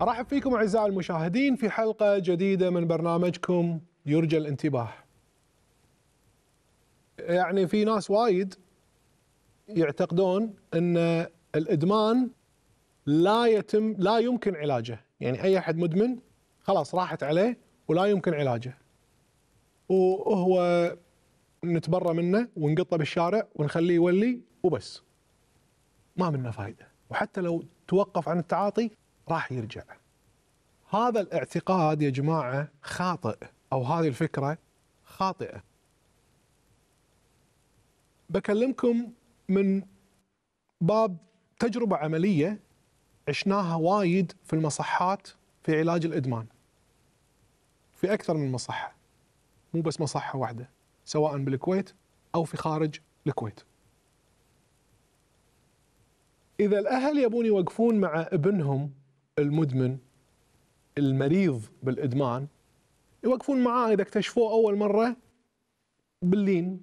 ارحب فيكم اعزائي المشاهدين في حلقه جديده من برنامجكم يرجى الانتباه. يعني في ناس وايد يعتقدون ان الادمان لا يتم لا يمكن علاجه، يعني اي احد مدمن خلاص راحت عليه ولا يمكن علاجه. وهو نتبرى منه ونقطه بالشارع ونخليه يولي وبس. ما منه فائده، وحتى لو توقف عن التعاطي راح يرجع هذا الاعتقاد يا جماعة خاطئ أو هذه الفكرة خاطئة بكلمكم من باب تجربة عملية عشناها وايد في المصحات في علاج الإدمان في أكثر من مصحة مو بس مصحة واحدة سواء بالكويت أو في خارج الكويت إذا الأهل يبون يوقفون مع ابنهم المدمن المريض بالادمان يوقفون معاه اذا اكتشفوه اول مره باللين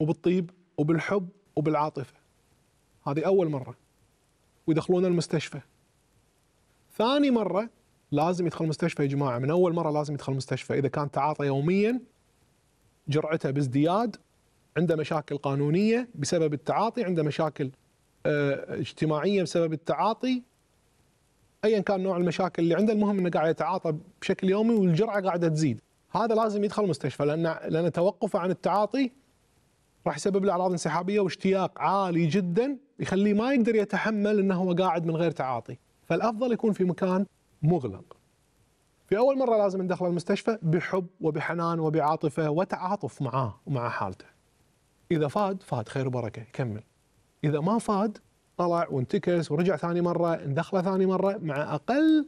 وبالطيب وبالحب وبالعاطفه هذه اول مره ويدخلون المستشفى ثاني مره لازم يدخل مستشفى يا جماعه من اول مره لازم يدخل مستشفى اذا كان تعاطى يوميا جرعته بازدياد عنده مشاكل قانونيه بسبب التعاطي عنده مشاكل آه، اجتماعيه بسبب التعاطي ايا كان نوع المشاكل اللي عنده المهم انه قاعد يتعاطى بشكل يومي والجرعه قاعده تزيد هذا لازم يدخل مستشفى لان لان توقفه عن التعاطي راح يسبب له اعراض انسحابيه واشتياق عالي جدا يخليه ما يقدر يتحمل انه هو قاعد من غير تعاطي فالافضل يكون في مكان مغلق في اول مره لازم ندخله المستشفى بحب وبحنان وبعاطفه وتعاطف معاه ومع حالته اذا فاد فاد خير وبركه يكمل اذا ما فاد طلع وانتكس ورجع ثاني مره اندخله ثاني مره مع اقل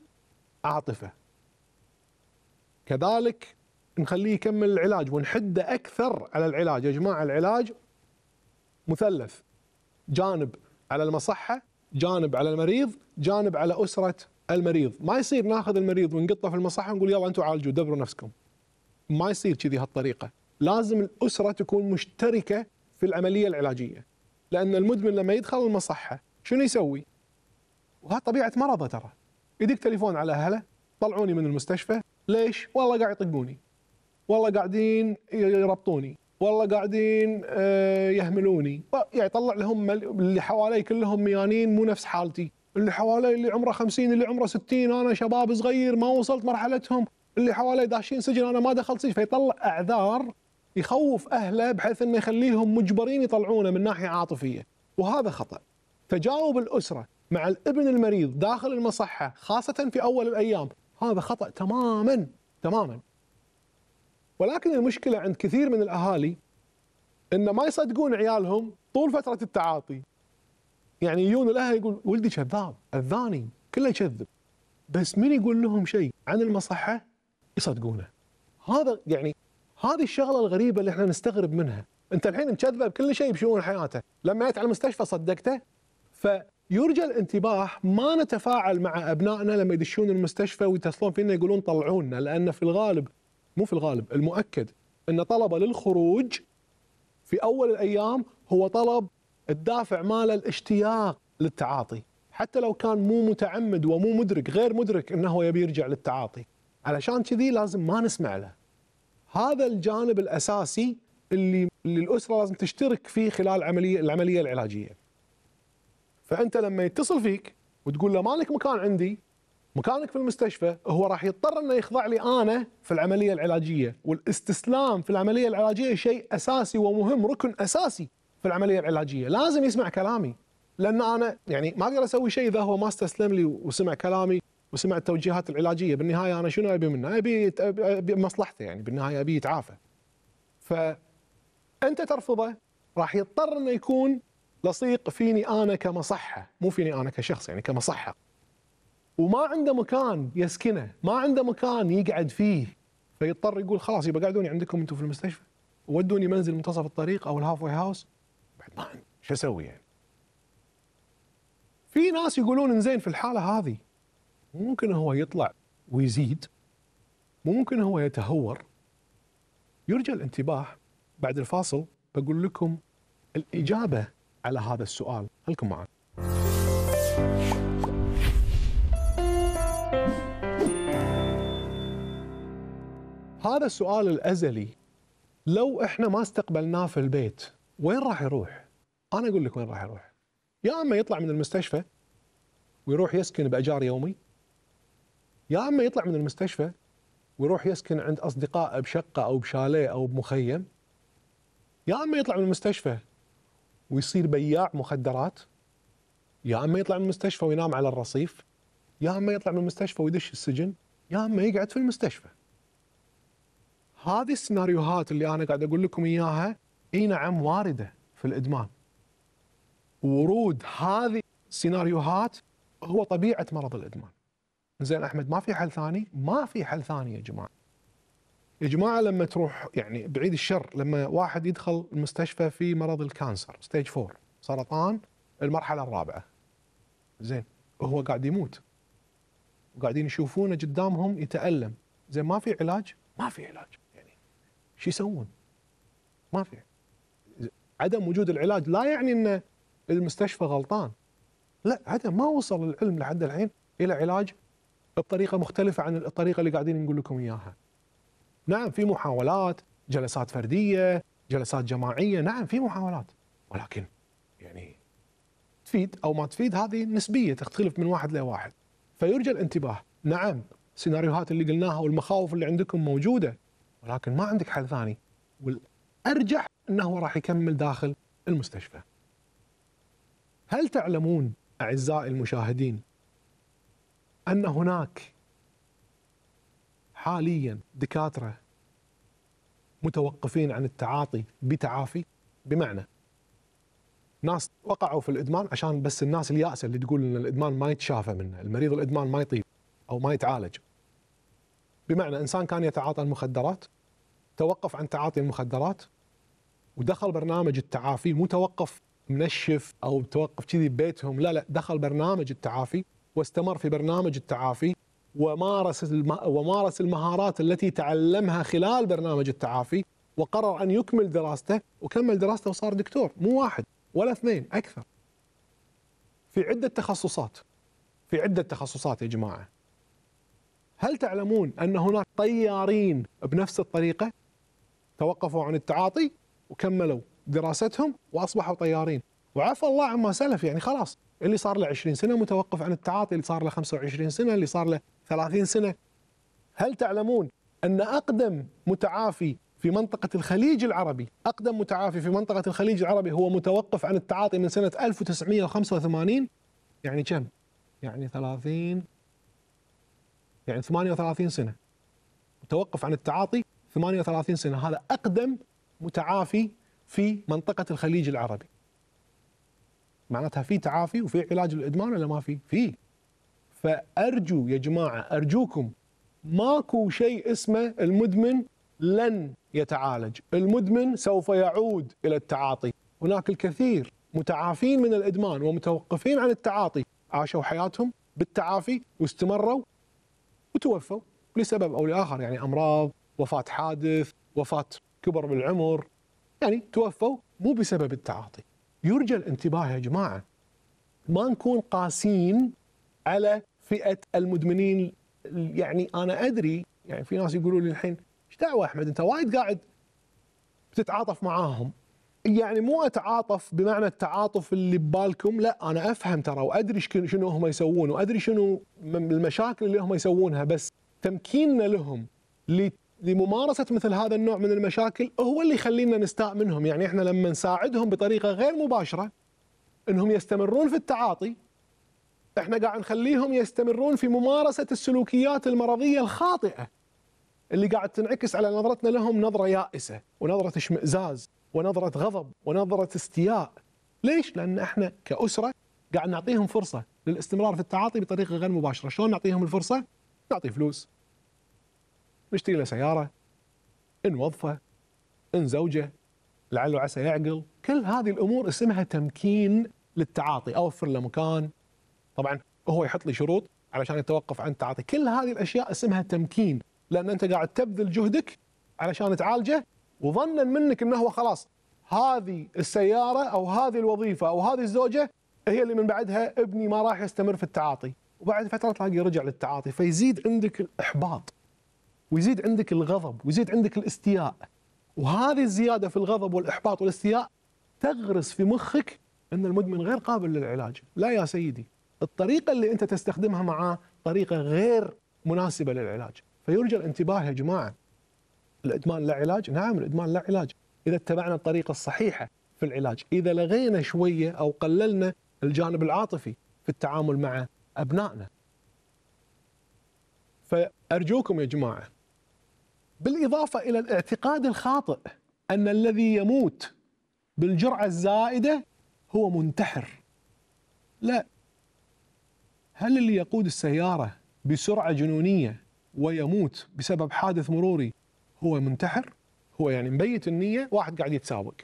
عاطفه كذلك نخليه يكمل العلاج ونحده اكثر على العلاج يا جماعه العلاج مثلث جانب على المصحه جانب على المريض جانب على اسره المريض ما يصير ناخذ المريض ونقطه في المصحه ونقول يلا انتم عالجوا دبروا نفسكم ما يصير كذي هالطريقه لازم الاسره تكون مشتركه في العمليه العلاجيه لأن المدمن لما يدخل المصحة شنو يسوي؟ وهذا طبيعة مرضه ترى يدق تليفون على أهله طلعوني من المستشفى ليش؟ والله قاعد يطقوني والله قاعدين يربطوني والله قاعدين آه، يهملوني يعني يطلع لهم اللي حوالي كلهم ميانين مو نفس حالتي اللي حوالي اللي عمره 50 اللي عمره 60 انا شباب صغير ما وصلت مرحلتهم اللي حوالي داشين سجن انا ما دخلت سجن فيطلع اعذار يخوف اهله بحيث انه يخليهم مجبرين يطلعونه من ناحيه عاطفيه وهذا خطا تجاوب الاسره مع الابن المريض داخل المصحه خاصه في اول الايام هذا خطا تماما تماما ولكن المشكله عند كثير من الاهالي ان ما يصدقون عيالهم طول فتره التعاطي يعني يجون الاهل يقول ولدي كذاب اذاني كله يكذب بس من يقول لهم شيء عن المصحه يصدقونه هذا يعني هذه الشغله الغريبه اللي احنا نستغرب منها انت الحين مكذبه بكل شيء بشؤون حياته لما جيت على المستشفى صدقته فيرجى الانتباه ما نتفاعل مع ابنائنا لما يدشون المستشفى ويتصلون فينا يقولون طلعونا لان في الغالب مو في الغالب المؤكد ان طلبه للخروج في اول الايام هو طلب الدافع ماله الاشتياق للتعاطي حتى لو كان مو متعمد ومو مدرك غير مدرك انه يبي يرجع للتعاطي علشان كذي لازم ما نسمع له هذا الجانب الاساسي اللي الاسره لازم تشترك فيه خلال عمليه العمليه العلاجيه. فانت لما يتصل فيك وتقول له مالك مكان عندي مكانك في المستشفى هو راح يضطر انه يخضع لي انا في العمليه العلاجيه، والاستسلام في العمليه العلاجيه شيء اساسي ومهم ركن اساسي في العمليه العلاجيه، لازم يسمع كلامي لان انا يعني ما اقدر اسوي شيء اذا هو ما استسلم لي وسمع كلامي وسمع التوجيهات العلاجيه بالنهايه انا شنو ابي منه؟ ابي مصلحته يعني بالنهايه ابي يتعافى. فانت ترفضه راح يضطر انه يكون لصيق فيني انا كمصحه، مو فيني انا كشخص يعني كمصحه. وما عنده مكان يسكنه، ما عنده مكان يقعد فيه فيضطر يقول خلاص يبقى قعدوني عندكم انتم في المستشفى، ودوني منزل منتصف الطريق او الهاف واي هاوس. بعد ما عندي شو اسوي يعني؟ في ناس يقولون انزين في الحاله هذه ممكن هو يطلع ويزيد ممكن هو يتهور يرجى الانتباه بعد الفاصل بقول لكم الإجابة على هذا السؤال خلكم معنا هذا السؤال الأزلي لو إحنا ما استقبلناه في البيت وين راح يروح؟ أنا أقول لك وين راح يروح يا أما يطلع من المستشفى ويروح يسكن بأجار يومي يا اما يطلع من المستشفى ويروح يسكن عند اصدقائه بشقه او بشاليه او بمخيم يا اما يطلع من المستشفى ويصير بياع مخدرات يا اما يطلع من المستشفى وينام على الرصيف يا اما يطلع من المستشفى ويدش السجن يا اما يقعد في المستشفى هذه السيناريوهات اللي انا قاعد اقول لكم اياها اي نعم وارده في الادمان ورود هذه السيناريوهات هو طبيعه مرض الادمان زين احمد ما في حل ثاني؟ ما في حل ثاني يا جماعه. يا جماعه لما تروح يعني بعيد الشر لما واحد يدخل المستشفى في مرض الكانسر ستيج 4 سرطان المرحله الرابعه. زين هو قاعد يموت. وقاعدين يشوفونه قدامهم يتالم، زين ما في علاج؟ ما في علاج يعني شو يسوون؟ ما في عدم وجود العلاج لا يعني ان المستشفى غلطان. لا عدم ما وصل العلم لحد الحين الى علاج بطريقه مختلفه عن الطريقه اللي قاعدين نقول لكم اياها. نعم في محاولات جلسات فرديه، جلسات جماعيه، نعم في محاولات ولكن يعني تفيد او ما تفيد هذه نسبيه تختلف من واحد لواحد. فيرجى الانتباه، نعم السيناريوهات اللي قلناها والمخاوف اللي عندكم موجوده ولكن ما عندك حل ثاني والارجح انه راح يكمل داخل المستشفى. هل تعلمون اعزائي المشاهدين ان هناك حاليا دكاتره متوقفين عن التعاطي بتعافي بمعنى ناس وقعوا في الادمان عشان بس الناس اليائسه اللي تقول ان الادمان ما يتشافى منه، المريض الادمان ما يطيب او ما يتعالج. بمعنى انسان كان يتعاطى المخدرات توقف عن تعاطي المخدرات ودخل برنامج التعافي مو توقف منشف او توقف كذي ببيتهم لا لا دخل برنامج التعافي واستمر في برنامج التعافي ومارس ومارس المهارات التي تعلمها خلال برنامج التعافي وقرر ان يكمل دراسته وكمل دراسته وصار دكتور مو واحد ولا اثنين اكثر. في عده تخصصات في عده تخصصات يا جماعه. هل تعلمون ان هناك طيارين بنفس الطريقه توقفوا عن التعاطي وكملوا دراستهم واصبحوا طيارين وعفى الله عما سلف يعني خلاص اللي صار له 20 سنه متوقف عن التعاطي اللي صار له 25 سنه اللي صار له 30 سنه هل تعلمون ان اقدم متعافي في منطقة الخليج العربي أقدم متعافي في منطقة الخليج العربي هو متوقف عن التعاطي من سنة 1985 يعني كم؟ يعني 30 يعني 38 سنة متوقف عن التعاطي 38 سنة هذا أقدم متعافي في منطقة الخليج العربي معناتها في تعافي وفي علاج للادمان ولا ما في؟ في. فارجو يا جماعه ارجوكم ماكو شيء اسمه المدمن لن يتعالج، المدمن سوف يعود الى التعاطي، هناك الكثير متعافين من الادمان ومتوقفين عن التعاطي عاشوا حياتهم بالتعافي واستمروا وتوفوا لسبب او لاخر يعني امراض، وفاه حادث، وفاه كبر بالعمر يعني توفوا مو بسبب التعاطي. يرجى الانتباه يا جماعه ما نكون قاسين على فئه المدمنين يعني انا ادري يعني في ناس يقولون لي الحين ايش دعوه احمد انت وايد قاعد بتتعاطف معاهم يعني مو اتعاطف بمعنى التعاطف اللي ببالكم لا انا افهم ترى وادري شنو هم يسوون وادري شنو المشاكل اللي هم يسوونها بس تمكيننا لهم لممارسه مثل هذا النوع من المشاكل هو اللي يخلينا نستاء منهم يعني احنا لما نساعدهم بطريقه غير مباشره انهم يستمرون في التعاطي احنا قاعد نخليهم يستمرون في ممارسه السلوكيات المرضيه الخاطئه اللي قاعد تنعكس على نظرتنا لهم نظره يائسه ونظره اشمئزاز ونظره غضب ونظره استياء ليش؟ لان احنا كاسره قاعد نعطيهم فرصه للاستمرار في التعاطي بطريقه غير مباشره، شلون نعطيهم الفرصه؟ نعطي فلوس، نشتري له سياره نوظفه نزوجه لعله عسى يعقل كل هذه الامور اسمها تمكين للتعاطي اوفر له مكان طبعا هو يحط لي شروط علشان يتوقف عن التعاطي كل هذه الاشياء اسمها تمكين لان انت قاعد تبذل جهدك علشان تعالجه وظنا منك انه هو خلاص هذه السياره او هذه الوظيفه او هذه الزوجه هي اللي من بعدها ابني ما راح يستمر في التعاطي وبعد فتره تلاقي رجع للتعاطي فيزيد عندك الاحباط ويزيد عندك الغضب ويزيد عندك الاستياء وهذه الزياده في الغضب والاحباط والاستياء تغرس في مخك ان المدمن غير قابل للعلاج لا يا سيدي الطريقه اللي انت تستخدمها معاه طريقه غير مناسبه للعلاج فيرجى الانتباه يا جماعه الادمان لا علاج نعم الادمان لا علاج اذا اتبعنا الطريقه الصحيحه في العلاج اذا لغينا شويه او قللنا الجانب العاطفي في التعامل مع ابنائنا فارجوكم يا جماعه بالإضافة إلى الاعتقاد الخاطئ أن الذي يموت بالجرعة الزائدة هو منتحر لا هل اللي يقود السيارة بسرعة جنونية ويموت بسبب حادث مروري هو منتحر هو يعني مبيت النية واحد قاعد يتسابق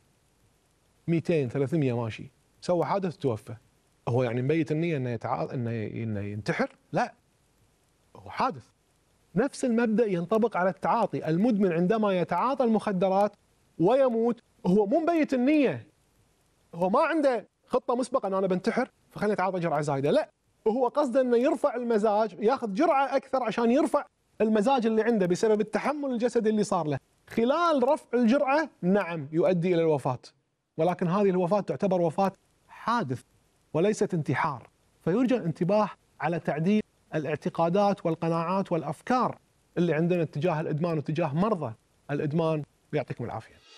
200 300 ماشي سوى حادث توفى هو يعني مبيت النية انه يتعال انه انه ينتحر؟ لا هو حادث نفس المبدأ ينطبق على التعاطي المدمن عندما يتعاطى المخدرات ويموت هو مو مبيت النية هو ما عنده خطة مسبقة أن أنا بنتحر فخليني أتعاطى جرعة زايدة لا هو قصده أنه يرفع المزاج ياخذ جرعة أكثر عشان يرفع المزاج اللي عنده بسبب التحمل الجسدي اللي صار له خلال رفع الجرعة نعم يؤدي إلى الوفاة ولكن هذه الوفاة تعتبر وفاة حادث وليست انتحار فيرجى الانتباه على تعديل الاعتقادات والقناعات والافكار اللي عندنا تجاه الادمان وتجاه مرضى الادمان ويعطيكم العافيه